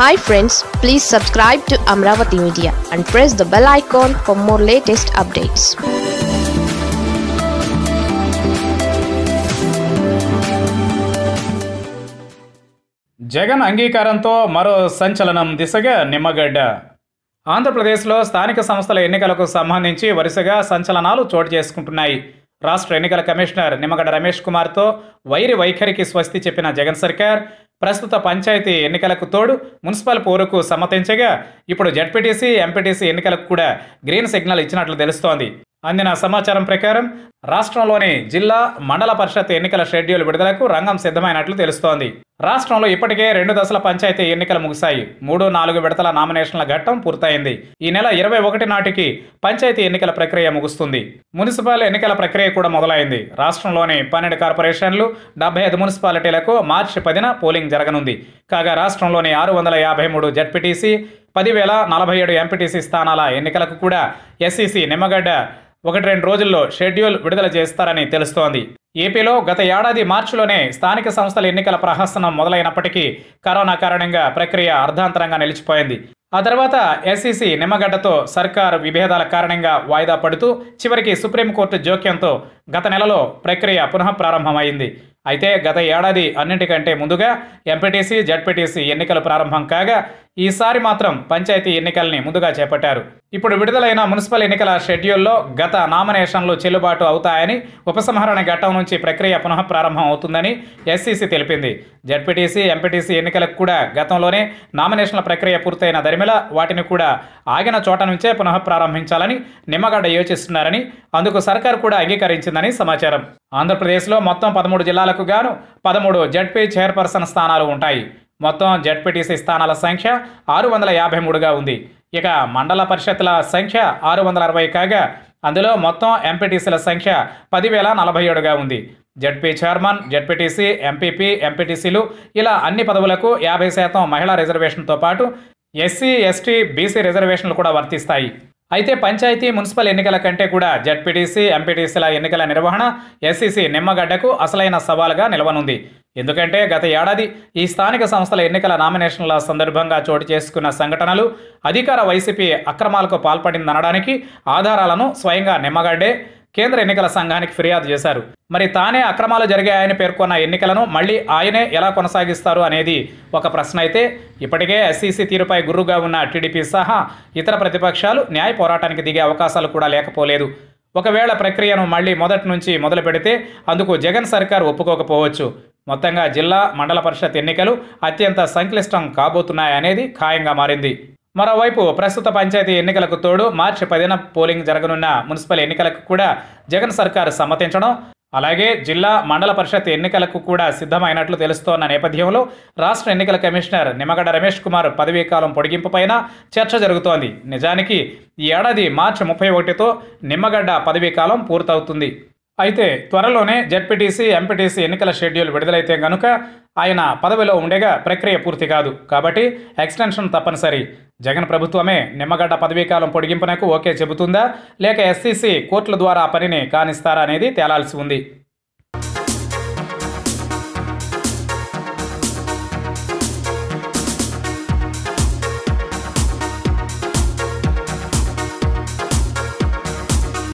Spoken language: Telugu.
hi friends please subscribe to Amaravati media and press the bell icon for more latest updates Jagan అంగీకారంతో మరో సంచలనం దిశగా నిమ్మగడ్డ ఆంధ్రప్రదేశ్లో స్థానిక సంస్థల ఎన్నికలకు సంబంధించి వరుసగా సంచలనాలు చోటు చేసుకుంటున్నాయి రాష్ట్ర ఎన్నికల కమిషనర్ నిమ్మగడ్డ రమేష్ కుమార్తో వైరి వైఖరికి స్వస్తి చెప్పిన జగన్ సర్కార్ ప్రస్తుత పంచాయతీ ఎన్నికలకు తోడు మున్సిపల్ పోరుకు సమ్మతించగా ఇప్పుడు జడ్పీటీసీ ఎంపీటీసీ ఎన్నికలకు కూడా గ్రీన్ సిగ్నల్ ఇచ్చినట్లు తెలుస్తోంది అందిన సమాచారం ప్రకారం రాష్ట్రంలోని జిల్లా మండల పరిషత్ ఎన్నికల షెడ్యూల్ విడుదలకు రంగం సిద్ధమైనట్లు తెలుస్తోంది రాష్ట్రంలో ఇప్పటికే రెండు దశల పంచాయతీ ఎన్నికలు ముగిశాయి మూడు నాలుగు విడతల నామినేషన్ల ఘట్టం పూర్తయింది ఈ నెల ఇరవై ఒకటి నాటికి పంచాయతీ ఎన్నికల ప్రక్రియ ముగుస్తుంది మున్సిపల్ ఎన్నికల ప్రక్రియ కూడా మొదలైంది రాష్ట్రంలోని పన్నెండు కార్పొరేషన్లు డెబ్బై ఐదు మున్సిపాలిటీలకు మార్చి పదిన పోలింగ్ జరగనుంది కాగా రాష్ట్రంలోని ఆరు వందల యాభై మూడు జడ్పీటీసీ పదివేల నలభై ఏడు ఎంపీటీసీ స్థానాల ఎన్నికలకు కూడా ఎస్సీసీ నిమ్మగడ్డ ఒకటి రెండు రోజుల్లో షెడ్యూల్ విడుదల చేస్తారని తెలుస్తోంది ఏపీలో గత ఏడాది మార్చిలోనే స్థానిక సంస్థల ఎన్నికల ప్రహసనం మొదలైనప్పటికీ కరోనా కారణంగా ప్రక్రియ అర్ధాంతరంగా నిలిచిపోయింది ఆ తర్వాత ఎస్సీసీ నిమ్మగడ్డతో సర్కారు విభేదాల కారణంగా వాయిదా పడుతూ చివరికి సుప్రీంకోర్టు జోక్యంతో గత నెలలో ప్రక్రియ పునఃప్రారంభమైంది అయితే గత ఏడాది అన్నింటికంటే ముందుగా ఎంపీటీసీ జడ్పీటీసీ ఎన్నికలు ప్రారంభం కాగా ఈసారి మాత్రం పంచాయతీ ఎన్నికల్ని ముందుగా చేపట్టారు ఇప్పుడు విడుదలైన మున్సిపల్ ఎన్నికల షెడ్యూల్లో గత నామినేషన్లు చెల్లుబాటు అవుతాయని ఉపసంహరణ ఘట్టం నుంచి ప్రక్రియ పునః ప్రారంభం అవుతుందని ఎస్సీసీ తెలిపింది జడ్పీటీసీ ఎంపీటీసీ ఎన్నికలకు కూడా గతంలోనే నామినేషన్ల ప్రక్రియ పూర్తయిన దరిమిల వాటిని కూడా ఆగిన చోట నుంచే పునః ప్రారంభించాలని నిమ్మగడ్డ యోచిస్తున్నారని అందుకు సర్కార్ కూడా అంగీకరించిందని సమాచారం ఆంధ్రప్రదేశ్లో మొత్తం పదమూడు జిల్లాలకు స్థానాలకు గాను పదమూడు జడ్పీ చైర్పర్సన్ స్థానాలు ఉంటాయి మొత్తం జడ్పీటీసీ స్థానాల సంఖ్య ఆరు వందల యాభై మూడుగా ఉంది ఇక మండల పరిషత్ల సంఖ్య ఆరు వందల అరవై కాగా అందులో మొత్తం ఎంపీటీసీల సంఖ్య పదివేల నలభై ఏడుగా ఉంది జడ్పీ చైర్మన్ జడ్పీటీసీ ఎంపీపీ ఎంపీటీసీలు ఇలా అన్ని పదవులకు యాభై శాతం మహిళా రిజర్వేషన్తో పాటు ఎస్సీ ఎస్టీ బీసీ రిజర్వేషన్లు కూడా వర్తిస్తాయి అయితే పంచాయతీ మున్సిపల్ ఎన్నికల కంటే కూడా జడ్పీటీసీ ఎంపీటీసీల ఎన్నికల నిర్వహణ ఎస్సీసీ నిమ్మగడ్డకు అసలైన సవాలుగా నిలవనుంది ఎందుకంటే గత ఏడాది ఈ స్థానిక సంస్థల ఎన్నికల నామినేషన్ల సందర్భంగా చోటు చేసుకున్న సంఘటనలు అధికార వైసీపీ అక్రమాలకు పాల్పడిందనడానికి ఆధారాలను స్వయంగా నిమ్మగడ్డే కేంద్ర ఎన్నికల సంఘానికి ఫిర్యాదు చేశారు మరి తానే అక్రమాలు జరిగాయని పేర్కొన్న ఎన్నికలను మళ్ళీ ఆయనే ఎలా కొనసాగిస్తారు అనేది ఒక ప్రశ్న అయితే ఇప్పటికే ఎస్సీసీ తీరుపై గుర్రుగా ఉన్న టీడీపీ సహా ఇతర ప్రతిపక్షాలు న్యాయ పోరాటానికి దిగే అవకాశాలు కూడా లేకపోలేదు ఒకవేళ ప్రక్రియను మళ్ళీ మొదటి నుంచి మొదలు పెడితే అందుకు జగన్ సర్కార్ ఒప్పుకోకపోవచ్చు మొత్తంగా జిల్లా మండల పరిషత్ ఎన్నికలు అత్యంత సంక్లిష్టం కాబోతున్నాయనేది ఖాయంగా మారింది మరోవైపు ప్రస్తుత పంచాయతీ ఎన్నికలకు తోడు మార్చి పదిన పోలింగ్ జరగనున్న మున్సిపల్ ఎన్నికలకు కూడా జగన్ సర్కారు సమ్మతించడం అలాగే జిల్లా మండల పరిషత్ ఎన్నికలకు కూడా సిద్ధమైనట్లు తెలుస్తోన్న నేపథ్యంలో రాష్ట్ర ఎన్నికల కమిషనర్ నిమ్మగడ్డ రమేష్ కుమార్ పదవీ కాలం పొడిగింపుపైన చర్చ జరుగుతోంది నిజానికి ఈ ఏడాది మార్చి ముప్పై ఒకటితో నిమ్మగడ్డ పదవీ కాలం పూర్తవుతుంది అయితే త్వరలోనే జెడ్పీటీసీ ఎంపీటీసీ ఎన్నికల షెడ్యూల్ విడుదలైతే గనుక ఆయన పదవిలో ఉండేగా ప్రక్రియ పూర్తి కాదు కాబట్టి ఎక్స్టెన్షన్ తప్పనిసరి జగన్ ప్రభుత్వమే నిమ్మగడ్డ పదవీకాలం పొడిగింపునకు ఓకే చెబుతుందా లేక ఎస్సీసీ కోర్టుల ద్వారా పనిని కానిస్తారా అనేది తేలాల్సి ఉంది